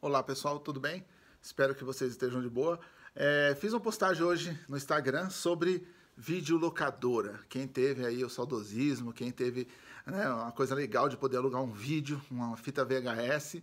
Olá pessoal, tudo bem? Espero que vocês estejam de boa. É, fiz uma postagem hoje no Instagram sobre videolocadora. Quem teve aí o saudosismo, quem teve né, uma coisa legal de poder alugar um vídeo, uma fita VHS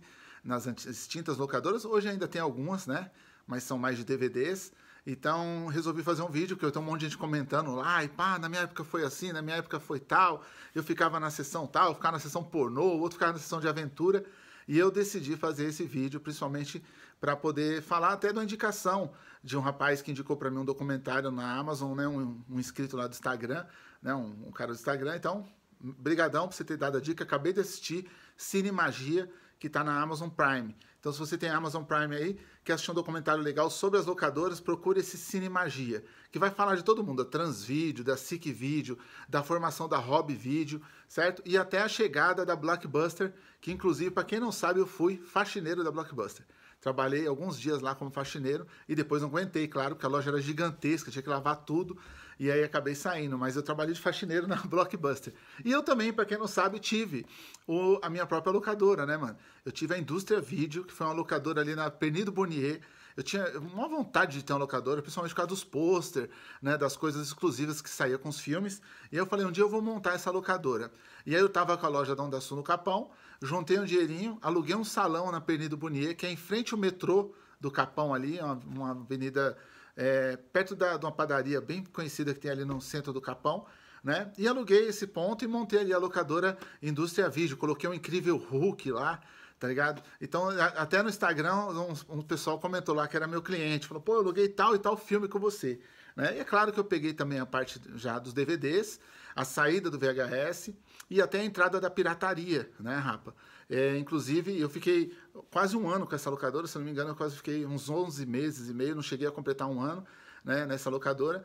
nas extintas locadoras. Hoje ainda tem algumas, né? Mas são mais de DVDs. Então resolvi fazer um vídeo, que eu tenho um monte de gente comentando lá, e pá, na minha época foi assim, na minha época foi tal, eu ficava na sessão tal, eu ficava na sessão pornô, o outro ficava na sessão de aventura. E eu decidi fazer esse vídeo principalmente para poder falar até da indicação de um rapaz que indicou para mim um documentário na Amazon, né, um, um inscrito lá do Instagram, né, um, um cara do Instagram. Então, brigadão por você ter dado a dica. Acabei de assistir Cine Magia que está na Amazon Prime. Então, se você tem Amazon Prime aí, quer assistir um documentário legal sobre as locadoras, procure esse Cine Magia, que vai falar de todo mundo, da Transvídeo, da SIC Video, da formação da Hobby Video, certo? E até a chegada da Blockbuster, que inclusive, para quem não sabe, eu fui faxineiro da Blockbuster. Trabalhei alguns dias lá como faxineiro e depois não aguentei, claro, porque a loja era gigantesca, tinha que lavar tudo e aí acabei saindo. Mas eu trabalhei de faxineiro na Blockbuster. E eu também, para quem não sabe, tive o, a minha própria locadora, né, mano? Eu tive a Indústria Vídeo, que foi uma locadora ali na Penido Bonnier, eu tinha uma vontade de ter uma locadora, principalmente por causa dos pôster, né, das coisas exclusivas que saía com os filmes. E eu falei, um dia eu vou montar essa locadora. E aí eu tava com a loja da Onda Sul no Capão, juntei um dinheirinho, aluguei um salão na Avenida Bonier, que é em frente ao metrô do Capão ali, uma, uma avenida é, perto da, de uma padaria bem conhecida que tem ali no centro do Capão. Né? E aluguei esse ponto e montei ali a locadora Indústria Vídeo. Coloquei um incrível Hulk lá, tá ligado? Então, a, até no Instagram, um, um, pessoal comentou lá que era meu cliente, falou, pô, eu aluguei tal e tal filme com você. Né? E é claro que eu peguei também a parte já dos DVDs, a saída do VHS e até a entrada da pirataria, né, Rapa? É, inclusive, eu fiquei quase um ano com essa locadora, se não me engano, eu quase fiquei uns 11 meses e meio, não cheguei a completar um ano, né, nessa locadora.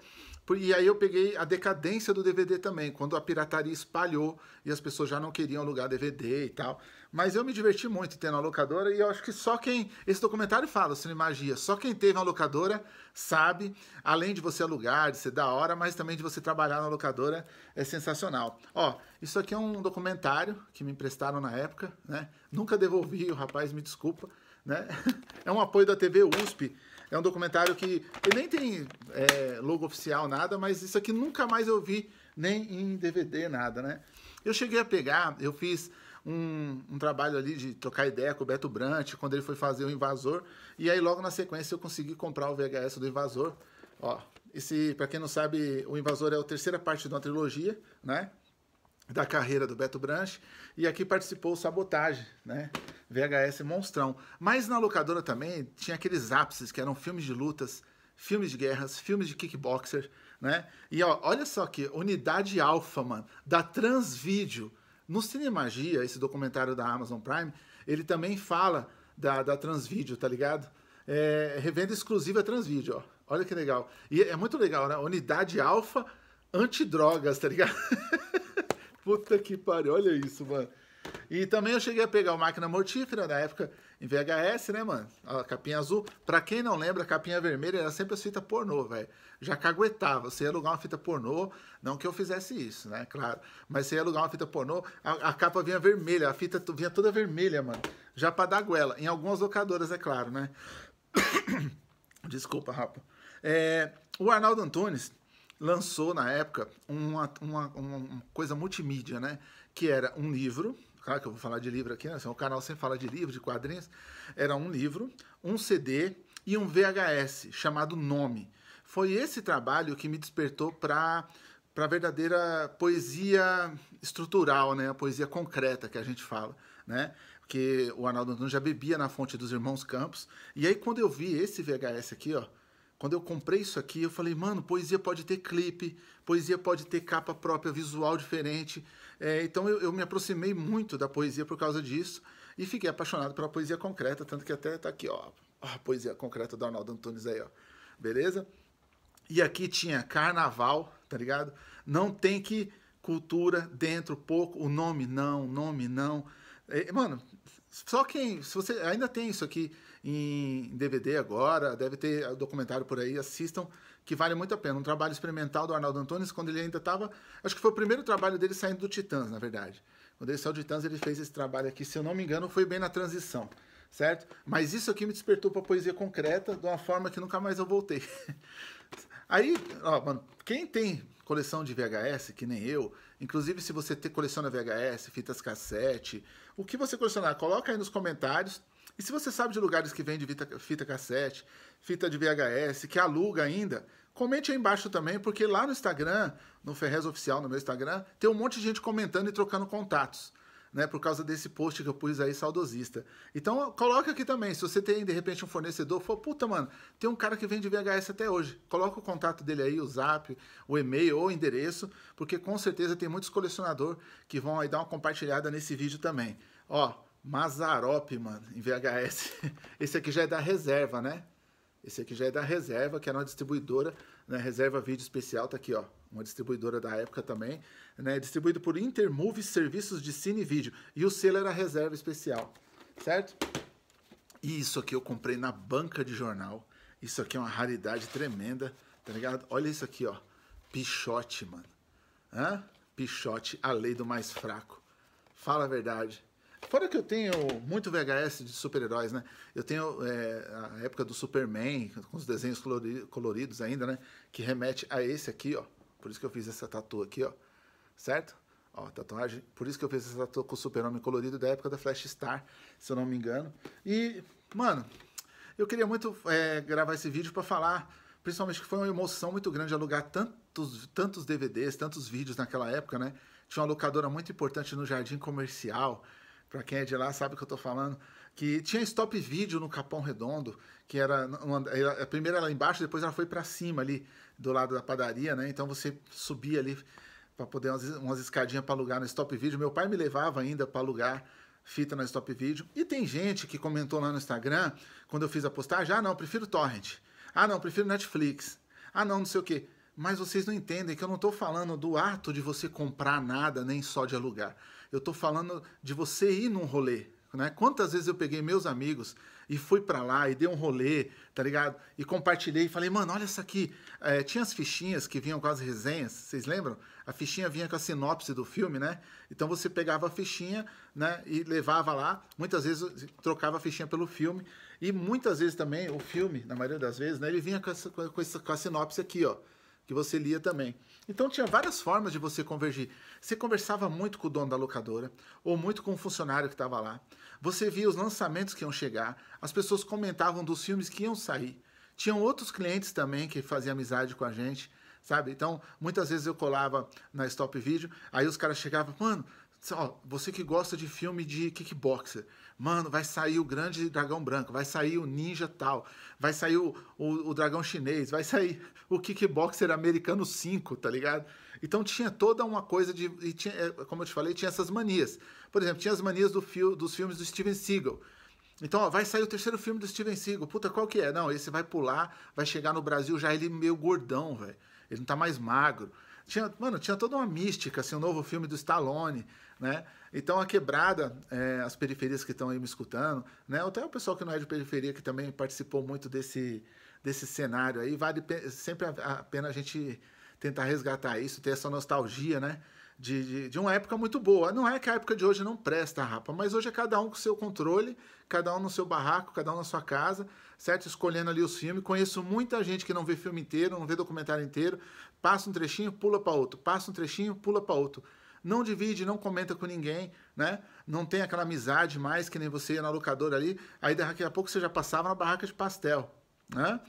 E aí eu peguei a decadência do DVD também, quando a pirataria espalhou e as pessoas já não queriam alugar DVD e tal. Mas eu me diverti muito tendo a locadora e eu acho que só quem. Esse documentário fala, Magia, só quem teve uma locadora sabe, além de você alugar, de ser da hora, mas também de você trabalhar na locadora, é sensacional. Ó, isso aqui é um documentário que me emprestaram na época, né? Nunca devolvi, o rapaz me desculpa, né? É um apoio da TV USP é um documentário que ele nem tem é, logo oficial, nada, mas isso aqui nunca mais eu vi, nem em DVD, nada, né? Eu cheguei a pegar, eu fiz um, um, trabalho ali de trocar ideia com o Beto Brant, quando ele foi fazer o Invasor, e aí logo na sequência eu consegui comprar o VHS do Invasor. Ó, esse, para quem não sabe, o Invasor é a terceira parte de uma trilogia, né? Da carreira do Beto Branche e aqui participou o Sabotagem, né? VHS monstrão. Mas na locadora também tinha aqueles ápices que eram filmes de lutas, filmes de guerras, filmes de kickboxer, né? E ó, olha só que unidade alfa, mano, da Transvídeo. No Cinemagia, esse documentário da Amazon Prime, ele também fala da, da Transvídeo, tá ligado? É, revenda exclusiva Transvídeo, ó. Olha que legal. E é muito legal, né? Unidade alfa antidrogas, tá ligado? Puta que pariu, olha isso, mano. E também eu cheguei a pegar o Máquina Mortífera na época em VHS, né, mano? A capinha azul. Pra quem não lembra, a capinha vermelha era sempre as fitas pornô, velho. Já caguetava. Você ia alugar uma fita pornô, não que eu fizesse isso, né? Claro. Mas você ia alugar uma fita pornô, a, a capa vinha vermelha, a fita vinha toda vermelha, mano. Já pra dar goela. Em algumas locadoras, é claro, né? Desculpa, rapa. É, o Arnaldo Antunes lançou na época uma, uma, uma coisa multimídia, né? Que era um livro claro que eu vou falar de livro aqui, né? Assim, o canal sempre fala de livro, de quadrinhos. Era um livro, um CD e um VHS chamado Nome. Foi esse trabalho que me despertou para para a verdadeira poesia estrutural, né? A poesia concreta que a gente fala, né? Porque o Arnaldo Antunes já bebia na fonte dos Irmãos Campos. E aí quando eu vi esse VHS aqui, ó, quando eu comprei isso aqui, eu falei, mano, poesia pode ter clipe, poesia pode ter capa própria, visual diferente. É, então eu, eu, me aproximei muito da poesia por causa disso e fiquei apaixonado pela poesia concreta, tanto que até tá aqui, ó, a poesia concreta do Arnaldo Antunes aí, ó. Beleza? E aqui tinha carnaval, tá ligado? Não tem que cultura dentro pouco, o nome não, nome não. É, mano, só quem, se você ainda tem isso aqui em DVD agora, deve ter documentário por aí, assistam, que vale muito a pena. Um trabalho experimental do Arnaldo Antunes, quando ele ainda estava, acho que foi o primeiro trabalho dele saindo do Titãs, na verdade. Quando ele saiu do Titãs, ele fez esse trabalho aqui, se eu não me engano, foi bem na transição, certo? Mas isso aqui me despertou para poesia concreta de uma forma que nunca mais eu voltei. Aí, ó, mano, quem tem coleção de VHS, que nem eu. Inclusive, se você te, coleciona VHS, fitas cassete, o que você colecionar, coloca aí nos comentários. E se você sabe de lugares que vende fita, fita cassete, fita de VHS, que aluga ainda, comente aí embaixo também, porque lá no Instagram, no Ferrez Oficial, no meu Instagram, tem um monte de gente comentando e trocando contatos né, por causa desse post que eu pus aí, saudosista. Então, coloca aqui também, se você tem, de repente, um fornecedor, fala puta, mano, tem um cara que vende VHS até hoje. Coloca o contato dele aí, o zap, o e-mail ou o endereço, porque com certeza tem muitos colecionadores que vão aí dar uma compartilhada nesse vídeo também. Ó, Mazarop, mano, em VHS. Esse aqui já é da reserva, né? Esse aqui já é da Reserva, que era é uma distribuidora, né? Reserva Vídeo Especial, tá aqui, ó. Uma distribuidora da época também, né? Distribuído por Intermovie Serviços de Cine e Vídeo. E o selo era Reserva Especial, certo? E isso aqui eu comprei na banca de jornal. Isso aqui é uma raridade tremenda, tá ligado? Olha isso aqui, ó. Pichote, mano. Hã? Pichote, a lei do mais fraco. Fala a verdade. Fora que eu tenho muito VHS de super-heróis, né? Eu tenho é, a época do Superman, com os desenhos colori coloridos ainda, né? Que remete a esse aqui, ó. Por isso que eu fiz essa tatu aqui, ó. Certo? Ó, tatuagem. Por isso que eu fiz essa tatu com o Super-Homem colorido da época da Flash Star, se eu não me engano. E, mano, eu queria muito é, gravar esse vídeo para falar, principalmente que foi uma emoção muito grande alugar tantos, tantos DVDs, tantos vídeos naquela época, né? Tinha uma locadora muito importante no Jardim Comercial para quem é de lá sabe o que eu estou falando, que tinha stop vídeo no Capão Redondo, que era uma, a primeira lá embaixo, depois ela foi para cima ali do lado da padaria, né? Então você subia ali para poder umas, umas escadinhas para alugar no stop vídeo. Meu pai me levava ainda para alugar fita no stop vídeo. E tem gente que comentou lá no Instagram, quando eu fiz a postagem, ah, não, prefiro torrent. Ah, não, prefiro Netflix. Ah, não, não sei o quê. Mas vocês não entendem que eu não estou falando do ato de você comprar nada, nem só de alugar. Eu estou falando de você ir num rolê. Né? Quantas vezes eu peguei meus amigos e fui para lá e dei um rolê, tá ligado? E compartilhei e falei, mano, olha isso aqui. É, tinha as fichinhas que vinham com as resenhas, vocês lembram? A fichinha vinha com a sinopse do filme, né? Então você pegava a fichinha, né? E levava lá. Muitas vezes trocava a fichinha pelo filme. E muitas vezes também, o filme, na maioria das vezes, né? Ele vinha com, essa, com, essa, com a sinopse aqui, ó que você lia também. Então tinha várias formas de você convergir. Você conversava muito com o dono da locadora, ou muito com o funcionário que estava lá. Você via os lançamentos que iam chegar, as pessoas comentavam dos filmes que iam sair. Tinham outros clientes também que faziam amizade com a gente, sabe? Então, muitas vezes eu colava na Stop Video, aí os caras chegavam, mano, Ó, você que gosta de filme de kickboxer, mano, vai sair o grande dragão branco, vai sair o ninja tal, vai sair o, o, o dragão chinês, vai sair o kickboxer americano 5, tá ligado? Então tinha toda uma coisa de. Tinha, é, como eu te falei, tinha essas manias. Por exemplo, tinha as manias do fio, dos filmes do Steven Seagal. Então, ó, vai sair o terceiro filme do Steven Seagal. Puta, qual que é? Não, esse vai pular, vai chegar no Brasil já ele meio gordão, velho ele não tá mais magro. Tinha, mano, tinha toda uma mística, assim, o um novo filme do Stallone, né? Então a quebrada, é, as periferias que estão aí me escutando, né? Até o pessoal que não é de periferia que também participou muito desse, desse cenário aí, vale sempre a pena a gente tentar resgatar isso, ter essa nostalgia, né? de, de, de, uma época muito boa. Não é que a época de hoje não presta, rapa, mas hoje é cada um com seu controle, cada um no seu barraco, cada um na sua casa, certo? Escolhendo ali os filmes. Conheço muita gente que não vê filme inteiro, não vê documentário inteiro, passa um trechinho, pula para outro, passa um trechinho, pula para outro. Não divide, não comenta com ninguém, né? Não tem aquela amizade mais que nem você ia na locadora ali, aí daqui a pouco você já passava na barraca de pastel, né?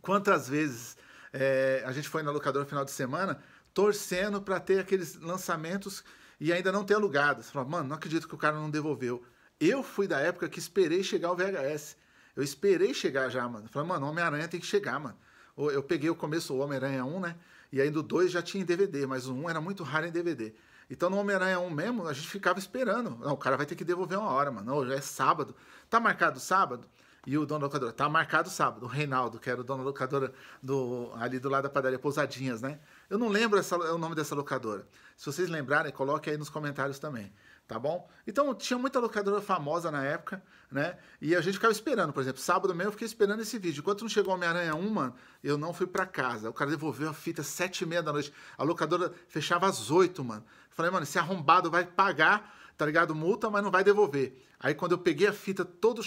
Quantas vezes é, a gente foi na locadora no final de semana, torcendo para ter aqueles lançamentos e ainda não ter alugado. Você fala, mano, não acredito que o cara não devolveu. Eu fui da época que esperei chegar o VHS. Eu esperei chegar já, mano. Falei, mano, Homem-Aranha tem que chegar, mano. Eu peguei o começo o Homem-Aranha 1, né? E aí do 2 já tinha em DVD, mas o 1 era muito raro em DVD. Então no Homem-Aranha 1 mesmo, a gente ficava esperando. Não, o cara vai ter que devolver uma hora, mano. Não, já é sábado. Tá marcado sábado? E o dono da locadora, tá marcado sábado. O Reinaldo, que era o dono da locadora do, ali do lado da padaria Pousadinhas, né? Eu não lembro essa, o nome dessa locadora. Se vocês lembrarem, coloque aí nos comentários também, tá bom? Então tinha muita locadora famosa na época, né? E a gente ficava esperando, por exemplo, sábado mesmo eu fiquei esperando esse vídeo. Enquanto não chegou Homem-Aranha 1, eu não fui para casa. O cara devolveu a fita às sete e meia da noite. A locadora fechava às 8, mano. falei, mano, esse arrombado vai pagar tá ligado? Multa, mas não vai devolver. Aí quando eu peguei a fita, todo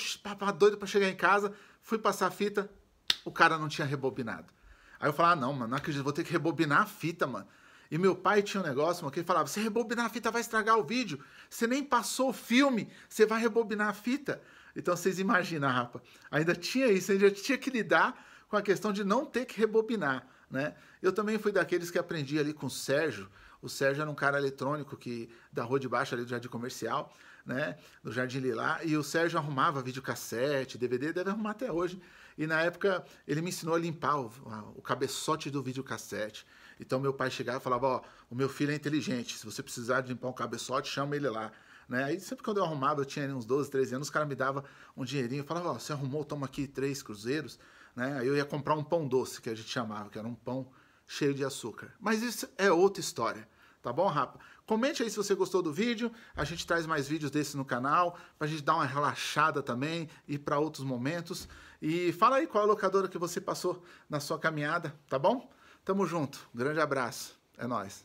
doido para chegar em casa, fui passar a fita, o cara não tinha rebobinado. Aí eu falava, ah, não, mano, não acredito, vou ter que rebobinar a fita, mano. E meu pai tinha um negócio, mano, que ele falava: você rebobinar a fita vai estragar o vídeo. Você nem passou o filme, você vai rebobinar a fita. Então vocês imaginam, rapa. Ainda tinha isso, ainda tinha que lidar com a questão de não ter que rebobinar, né? Eu também fui daqueles que aprendi ali com o Sérgio. O Sérgio era um cara eletrônico que da rua de baixo ali do Jardim Comercial, né? Do Jardim Lilá. E o Sérgio arrumava videocassete, DVD, deve arrumar até hoje. E na época ele me ensinou a limpar o, o cabeçote do videocassete. Então meu pai chegava e falava: Ó, o meu filho é inteligente, se você precisar de limpar um cabeçote, chama ele lá. Né? Aí sempre quando eu arrumava, eu tinha uns 12, 13 anos, o cara me dava um dinheirinho, falava, ó, oh, você arrumou, toma aqui três cruzeiros, né? Aí eu ia comprar um pão doce, que a gente chamava, que era um pão cheio de açúcar. Mas isso é outra história, tá bom, rapa? Comente aí se você gostou do vídeo, a gente traz mais vídeos desse no canal, pra gente dar uma relaxada também e para outros momentos. E fala aí qual é a locadora que você passou na sua caminhada, tá bom? Tamo junto, grande abraço, é nós.